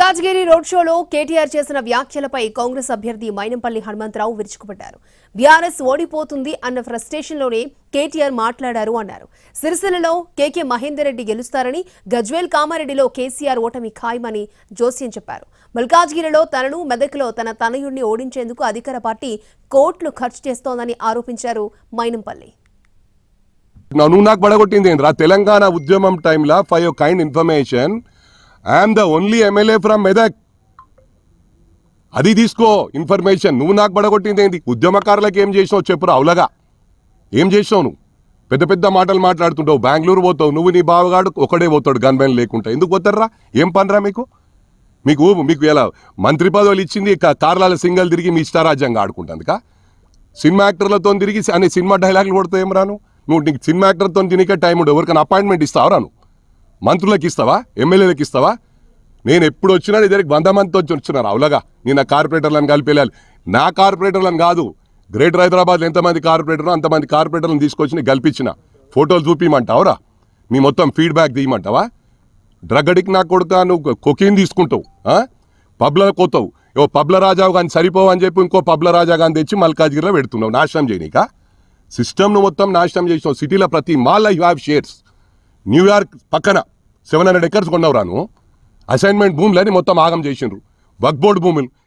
Rajgir road షోలో కేటీఆర్ చేసిన వ్యాఖ్యలపై కాంగ్రెస్ అభ్యర్థి మైనంపల్లి హనుమంతరావు విరుచుకుపడ్డారు బీఆర్ఎస్ ఓడిపోతుంది అన్న లోనే కేటీఆర్ మాట్లాడారు అన్నారు సిరిసిల్లలో కేకే మహేందర్ రెడ్డి గెలుస్తారని గజ్వేల్ కామారెడ్డిలో కేసీఆర్ ఓటమి ఖాయమని జోస్యం చెప్పారు మల్కాజ్గిరిలో తనను మెదక్లో తన తనయుడిని ఓడించేందుకు అధికార పార్టీ కోట్లు ఖర్చు చేస్తోందని ఆరోపించారు మైనంపల్లి నువ్వు నాకు బడగొట్టింది తెలంగాణ ఉద్యమం టైంలో for five kind information I'm the only MLA from Medak అది తీసుకో ఇన్ఫర్మేషన్ నువ్వు నాకు పడగొట్టింది ఏంటి ఉద్యమకారులకు ఏం చేసినావు చెప్పురా అవులగా ఏం చేసావు నువ్వు పెద్ద పెద్ద మాటలు మాట్లాడుతుంటావు బెంగళూరు పోతావు నువ్వు నీ బావగాడు ఒకడే పోతాడు గన్మెన్ లేకుండా ఎందుకు పోతారా ఏం పనిరా మీకు మీకు మీకు ఎలా మంత్రి పదవులు ఇచ్చింది కార్లాల సింగల్ తిరిగి మీ ఇష్టారాజ్యంగా ఆడుకుంటుంది కా సినిమా యాక్టర్లతో తిరిగి అనే సినిమా డైలాగులు కొడతావు ఏం రాను నువ్వు నీకు సినిమా యాక్టర్తో తినికే టైం ఉండవు ఎవరికైనా అపాయింట్మెంట్ ఇస్తావు రాను మంత్రులకు ఇస్తావా ఎమ్మెల్యేలకు ఇస్తావా నేను ఎప్పుడు వచ్చినా నీ దగ్గరికి వంద మందితో వచ్చినారు అవులగా నేను నా కార్పొరేటర్లను వెళ్ళాలి నా కార్పొరేటర్లను కాదు గ్రేటర్ హైదరాబాద్లో ఎంతమంది కార్పొరేటర్లు అంతమంది కార్పొరేటర్లను తీసుకొచ్చి కల్పించిన ఫోటోలు చూపించమంటావురా నీ మొత్తం ఫీడ్బ్యాక్ తీయమంటావా డ్రగ్ అడిక్ట్ నా కొడుక నువ్వు కొకీన్ తీసుకుంటావు పబ్ల కోతావు ఓ పబ్ల రాజావు కానీ సరిపోవు అని చెప్పి ఇంకో పబ్ల రాజా కానీ తెచ్చి మల్కాజ్గిరిలో పెడుతున్నావు నాశనం చేయనీక సిస్టమ్ను మొత్తం నాశనం చేసినావు సిటీలో ప్రతి mall I have shares New York పక్కన సెవెన్ హండ్రెడ్ ఎకర్స్ కొన్నవరాను రాను అసైన్మెంట్ భూములని మొత్తం ఆగం చేసిండ్రు వక్బోర్డ్ బోర్డు భూములు